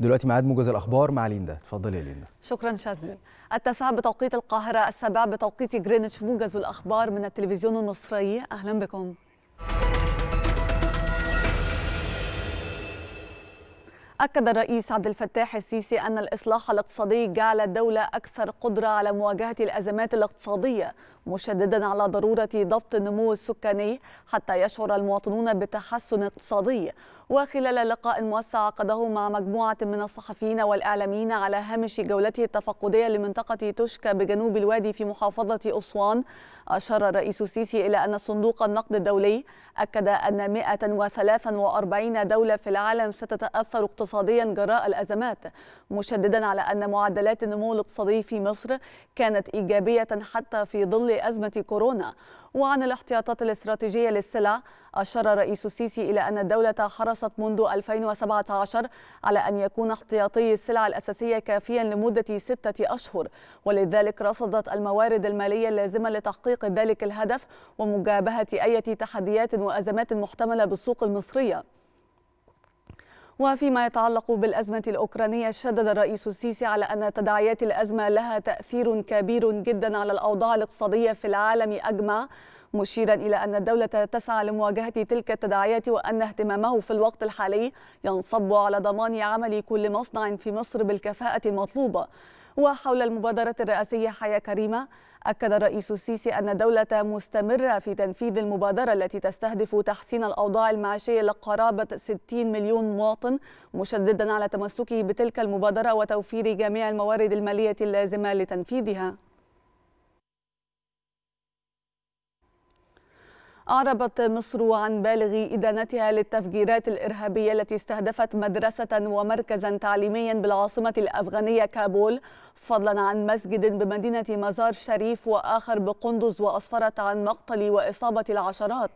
دلوقتي ميعاد موجز الاخبار مع ليندا اتفضلي يا ليندا شكرا شاذلي التاسعه بتوقيت القاهره السابعه بتوقيت جرينتش موجز الاخبار من التلفزيون المصري اهلا بكم أكد الرئيس عبد الفتاح السيسي أن الإصلاح الاقتصادي جعل الدولة أكثر قدرة على مواجهة الأزمات الاقتصادية مشددا على ضرورة ضبط النمو السكاني حتى يشعر المواطنون بتحسن اقتصادي وخلال لقاء موسع عقده مع مجموعة من الصحفيين والإعلاميين على هامش جولته التفقدية لمنطقة تشكى بجنوب الوادي في محافظة أسوان أشار الرئيس السيسي إلى أن صندوق النقد الدولي أكد أن 143 دولة في العالم ستتأثر اقتصاديا اقتصاديا جراء الأزمات مشددا على أن معدلات النمو الاقتصادي في مصر كانت إيجابية حتى في ظل أزمة كورونا وعن الاحتياطات الاستراتيجية للسلع أشار الرئيس السيسي إلى أن الدولة حرصت منذ 2017 على أن يكون احتياطي السلع الأساسية كافيا لمدة ستة أشهر ولذلك رصدت الموارد المالية اللازمة لتحقيق ذلك الهدف ومجابهة أي تحديات وأزمات محتملة بالسوق المصرية وفيما يتعلق بالأزمة الأوكرانية شدد الرئيس السيسي على أن تداعيات الأزمة لها تأثير كبير جدا على الأوضاع الاقتصادية في العالم أجمع مشيرا إلى أن الدولة تسعى لمواجهة تلك التداعيات وأن اهتمامه في الوقت الحالي ينصب على ضمان عمل كل مصنع في مصر بالكفاءة المطلوبة وحول المبادرة الرئاسية حياة كريمة أكد الرئيس السيسي أن الدولة مستمرة في تنفيذ المبادرة التي تستهدف تحسين الأوضاع المعيشية لقرابة 60 مليون مواطن مشددا على تمسكه بتلك المبادرة وتوفير جميع الموارد المالية اللازمة لتنفيذها أعربت مصر عن بالغ إدانتها للتفجيرات الإرهابية التي استهدفت مدرسة ومركزا تعليميا بالعاصمة الأفغانية كابول فضلا عن مسجد بمدينة مزار شريف وآخر بقندز وأسفرت عن مقتل وإصابة العشرات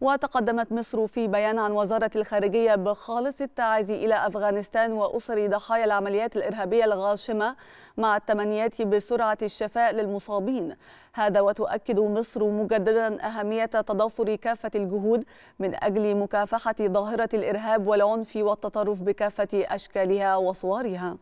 وتقدمت مصر في بيان عن وزارة الخارجية بخالص التعازي إلى أفغانستان وأسر ضحايا العمليات الإرهابية الغاشمة مع التمنيات بسرعة الشفاء للمصابين هذا وتؤكد مصر مجددا أهمية تضافر كافة الجهود من أجل مكافحة ظاهرة الإرهاب والعنف والتطرف بكافة أشكالها وصورها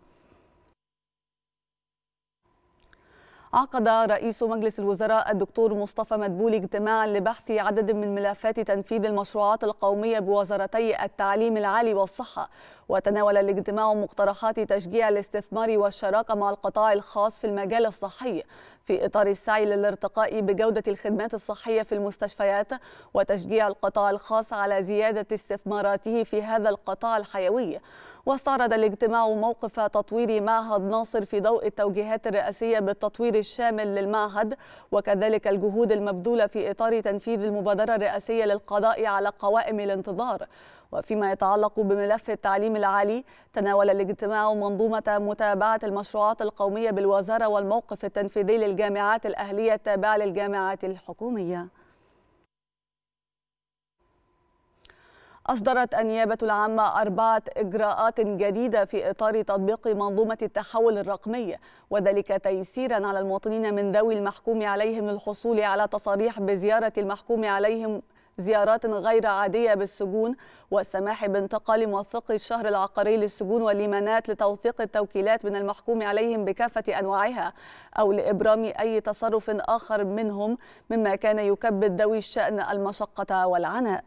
عقد رئيس مجلس الوزراء الدكتور مصطفى مدبولي اجتماعا لبحث عدد من ملفات تنفيذ المشروعات القومية بوزارتي التعليم العالي والصحة وتناول الاجتماع مقترحات تشجيع الاستثمار والشراكة مع القطاع الخاص في المجال الصحي في إطار السعي للارتقاء بجودة الخدمات الصحية في المستشفيات وتشجيع القطاع الخاص على زيادة استثماراته في هذا القطاع الحيوي واستعرض الاجتماع موقف تطوير معهد ناصر في ضوء التوجيهات الرئاسية بالتطوير الشامل للمعهد وكذلك الجهود المبذولة في إطار تنفيذ المبادرة الرئاسية للقضاء على قوائم الانتظار وفيما يتعلق بملف التعليم التعليم العالي تناول الاجتماع منظومة متابعة المشروعات القومية بالوزارة والموقف التنفيذي للجامعات الأهلية التابعة للجامعات الحكومية أصدرت النيابة العامة أربعة إجراءات جديدة في إطار تطبيق منظومة التحول الرقمي وذلك تيسيرا على المواطنين من ذوي المحكوم عليهم للحصول على تصاريح بزيارة المحكوم عليهم زيارات غير عادية بالسجون والسماح بانتقال موثقي الشهر العقاري للسجون والليمانات لتوثيق التوكيلات من المحكوم عليهم بكافة أنواعها أو لإبرام أي تصرف آخر منهم مما كان يكبد ذوي الشأن المشقة والعناء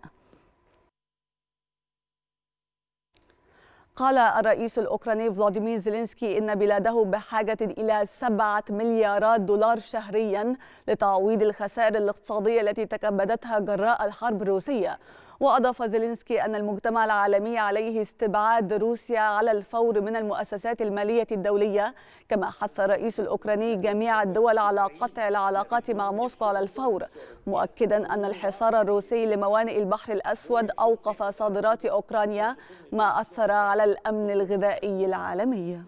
قال الرئيس الأوكراني فلاديمير زيلينسكي إن بلاده بحاجة إلى سبعة مليارات دولار شهريا لتعويض الخسائر الاقتصادية التي تكبدتها جراء الحرب الروسية وأضاف زيلينسكي أن المجتمع العالمي عليه استبعاد روسيا على الفور من المؤسسات المالية الدولية كما حث الرئيس الأوكراني جميع الدول على قطع العلاقات مع موسكو على الفور مؤكدا أن الحصار الروسي لموانئ البحر الأسود أوقف صادرات أوكرانيا ما أثر على الأمن الغذائي العالمي.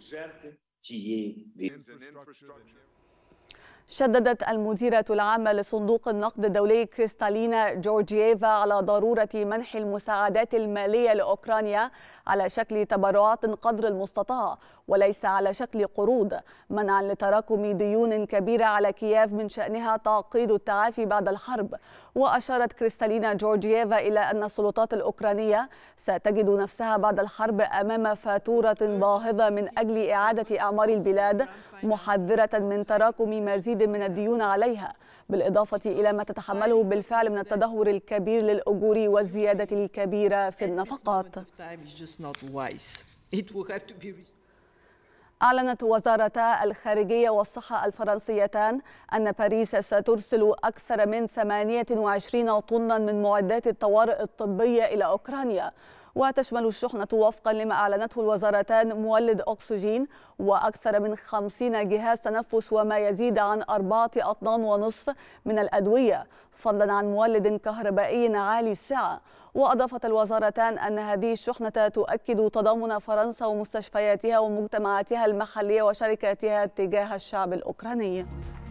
شددت المديرة العامة لصندوق النقد الدولي كريستالينا جورجييفا على ضرورة منح المساعدات المالية لأوكرانيا على شكل تبرعات قدر المستطاع وليس على شكل قروض منعا لتراكم ديون كبيرة على كييف من شأنها تعقيد التعافي بعد الحرب وأشارت كريستالينا جورجييفا إلى أن السلطات الأوكرانية ستجد نفسها بعد الحرب أمام فاتورة باهظة من أجل إعادة أعمار البلاد محذرة من تراكم مزيد من الديون عليها بالإضافة إلى ما تتحمله بالفعل من التدهور الكبير للأجور والزيادة الكبيرة في النفقات. أعلنت وزارتا الخارجية والصحة الفرنسيتان أن باريس سترسل أكثر من 28 طنا من معدات الطوارئ الطبية إلى أوكرانيا وتشمل الشحنة وفقا لما أعلنته الوزارتان مولد أكسجين وأكثر من 50 جهاز تنفس وما يزيد عن أربعة أطنان ونصف من الأدوية فضلا عن مولد كهربائي عالي السعة وأضافت الوزارتان أن هذه الشحنة تؤكد تضامن فرنسا ومستشفياتها ومجتمعاتها المحلية وشركاتها تجاه الشعب الأوكراني